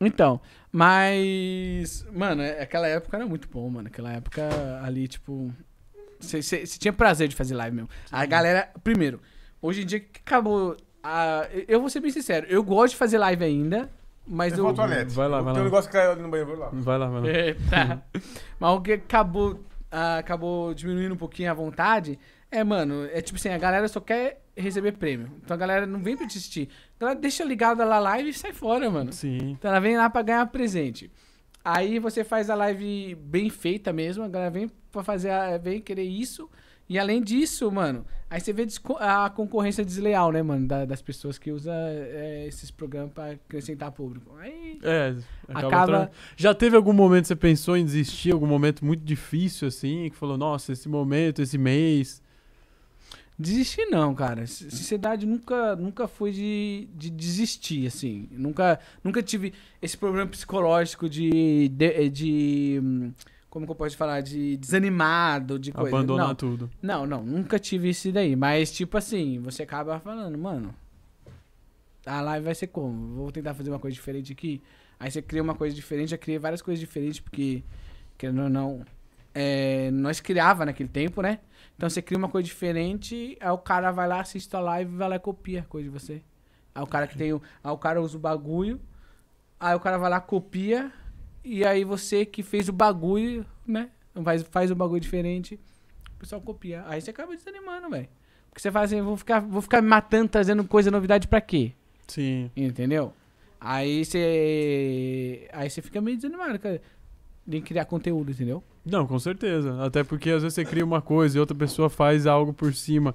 Então, mas. Mano, é, aquela época era muito bom, mano. Aquela época ali, tipo. Você tinha prazer de fazer live mesmo. A galera. Primeiro, hoje em dia que acabou. A, eu vou ser bem sincero, eu gosto de fazer live ainda, mas eu. eu... Vai lá, vai lá. Tem um negócio que caiu ali no banheiro, vai lá. Vai lá, vai lá. Eita. mas o que acabou ah, acabou diminuindo um pouquinho a vontade, é, mano, é tipo assim, a galera só quer receber prêmio. Então a galera não vem pra assistir. Então ela deixa ligada lá a live e sai fora, mano. Sim. Então ela vem lá pra ganhar presente. Aí você faz a live bem feita mesmo, a galera vem pra fazer a, vem querer isso. E além disso, mano, aí você vê a concorrência desleal, né, mano? Da, das pessoas que usam é, esses programas pra acrescentar público. Aí. É, acaba. acaba... Já teve algum momento que você pensou em desistir, algum momento muito difícil, assim, que falou, nossa, esse momento, esse mês. Desistir não, cara. Sinceridade nunca, nunca foi de, de desistir, assim. Nunca, nunca tive esse problema psicológico de, de, de hum, como que eu posso falar, de desanimado, de coisa. Abandonar não, tudo. Não, não, nunca tive isso daí. Mas, tipo assim, você acaba falando, mano, a live vai ser como? Vou tentar fazer uma coisa diferente aqui. Aí você cria uma coisa diferente, já criei várias coisas diferentes, porque, querendo ou não, é, nós criava naquele tempo, né? Então você cria uma coisa diferente, aí o cara vai lá, assiste a live, vai lá e copia a coisa de você. Aí o cara que tem o. Aí o cara usa o bagulho, aí o cara vai lá, copia, e aí você que fez o bagulho, né? Faz, faz um bagulho diferente, o pessoal copia. Aí você acaba desanimando, velho. Porque você fala assim, vou ficar, vou ficar me matando, trazendo coisa, novidade pra quê? Sim. Entendeu? Aí você. Aí você fica meio desanimado, cara. que criar conteúdo, entendeu? Não, com certeza. Até porque às vezes você cria uma coisa e outra pessoa faz algo por cima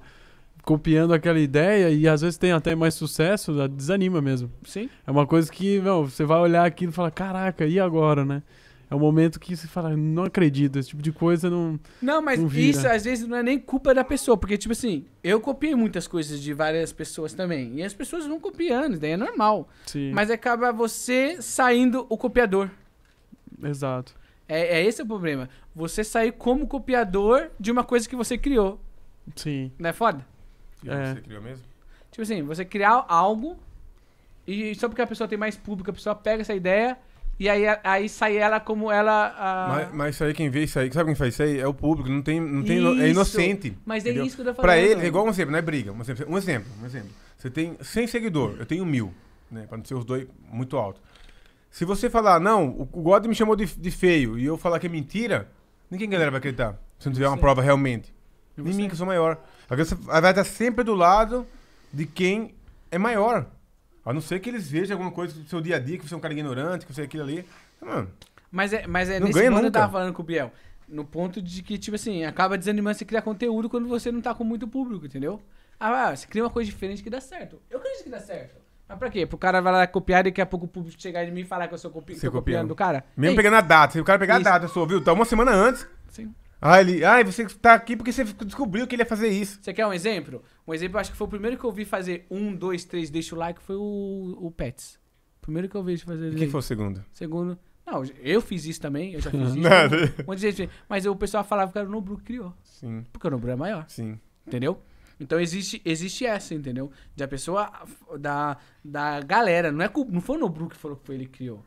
copiando aquela ideia e às vezes tem até mais sucesso, desanima mesmo. Sim. É uma coisa que, meu, você vai olhar aquilo e fala, caraca, e agora, né? É um momento que você fala, não acredito, esse tipo de coisa não. Não, mas não isso às vezes não é nem culpa da pessoa, porque, tipo assim, eu copiei muitas coisas de várias pessoas também. E as pessoas vão copiando, daí é normal. Sim. Mas acaba você saindo o copiador. Exato. É, é esse o problema. Você sair como copiador de uma coisa que você criou. Sim. Não é foda? que é. você criou mesmo? Tipo assim, você criar algo e só porque a pessoa tem mais público, a pessoa pega essa ideia e aí, aí sai ela como ela. A... Mas, mas isso aí, quem vê isso aí, sabe quem faz isso aí? É o público, não tem. Não tem é inocente. Mas é entendeu? é isso que eu tô falando. Pra ele, é igual um exemplo, não é briga. Um exemplo, um exemplo. Um exemplo. Você tem 100 seguidores, eu tenho mil, né? Pra não ser os dois muito alto. Se você falar, não, o God me chamou de, de feio e eu falar que é mentira, ninguém galera vai acreditar. Se não tiver uma prova realmente em mim, que eu sou maior. a vai estar sempre do lado de quem é maior. A não ser que eles vejam alguma coisa do seu dia a dia, que você é um cara ignorante, que você é aquilo ali. Mano, mas é, mas é não nesse ponto que eu tava falando com o Biel. No ponto de que, tipo assim, acaba desanimando você criar conteúdo quando você não tá com muito público, entendeu? Ah, você cria uma coisa diferente que dá certo. Eu acredito que dá certo. Mas pra quê? Pro cara vai lá copiar e daqui a pouco o público chegar e mim e falar que eu sou copi copiando. copiando do cara? Mesmo Ei. pegando a data. Se o cara pegar Isso. a data, sou, viu? Tá uma semana antes. Sim. Ah, ele. Ah, você tá aqui porque você descobriu que ele ia fazer isso. Você quer um exemplo? Um exemplo, acho que foi o primeiro que eu vi fazer um, dois, três, deixa o like, foi o, o Pets. Primeiro que eu vi fazer. quem foi o segundo? Segundo. Não, eu fiz isso também, eu já fiz isso. Nada. Um monte de gente Mas o pessoal falava que era o Nobru que criou. Sim. Porque o Nobru é maior. Sim. Entendeu? Então existe, existe essa, entendeu? De a pessoa, da, da galera. Não, é, não foi o Nobru que falou que foi ele que criou.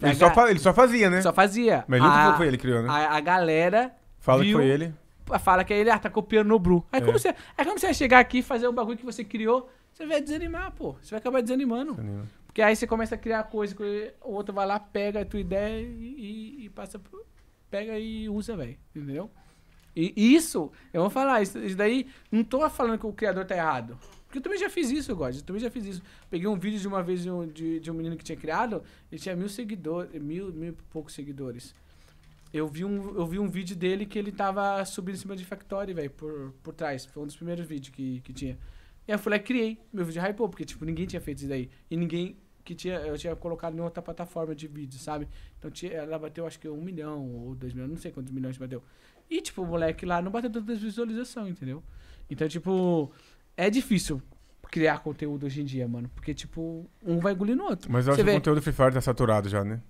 Ele, a, só fa, ele só fazia, né? Só fazia. Mas nunca a, foi ele que criou, né? A, a galera Fala viu, que foi ele. Fala que é ele, ah, tá copiando no Bru. Aí, é. como você, aí como você vai chegar aqui e fazer um bagulho que você criou, você vai desanimar, pô. Você vai acabar desanimando. Desanima. Porque aí você começa a criar coisa, o outro vai lá, pega a tua ideia e, e passa pro, Pega e usa, velho. Entendeu? E isso, eu vou falar, isso, isso, daí, não tô falando que o criador tá errado. Porque eu também já fiz isso, God. Eu também já fiz isso. Peguei um vídeo de uma vez de um, de, de um menino que tinha criado, ele tinha mil seguidores, mil, mil e poucos seguidores. Eu vi, um, eu vi um vídeo dele que ele tava subindo em cima de Factory, velho, por, por trás. Foi um dos primeiros vídeos que, que tinha. E aí eu falei ah, criei. Meu vídeo hypou, porque, tipo, ninguém tinha feito isso daí. E ninguém que tinha, eu tinha colocado em outra plataforma de vídeo, sabe? Então tinha, ela bateu, acho que um milhão ou dois milhões, não sei quantos milhões bateu. E, tipo, o moleque lá não bateu tantas visualizações, entendeu? Então, tipo, é difícil criar conteúdo hoje em dia, mano. Porque, tipo, um vai engolir no outro. Mas eu acho que o conteúdo Free Fire tá saturado já, né?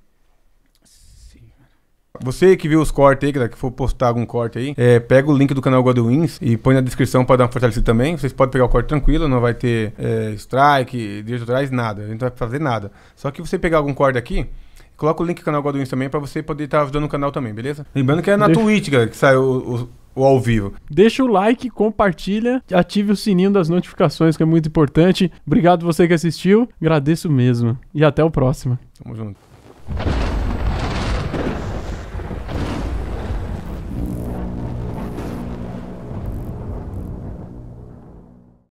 Você que viu os cortes aí, que for postar algum corte aí, é, pega o link do canal Godwins e põe na descrição para dar uma fortalecida também. Vocês podem pegar o corte tranquilo, não vai ter é, strike, direitos atrás nada. A gente não vai fazer nada. Só que você pegar algum corte aqui, coloca o link do canal Godwins também para você poder estar tá ajudando o canal também, beleza? Lembrando que é na Deixa... Twitch, galera, que sai o, o o ao vivo. Deixa o like, compartilha, ative o sininho das notificações, que é muito importante. Obrigado você que assistiu, agradeço mesmo. E até o próximo. Tamo junto.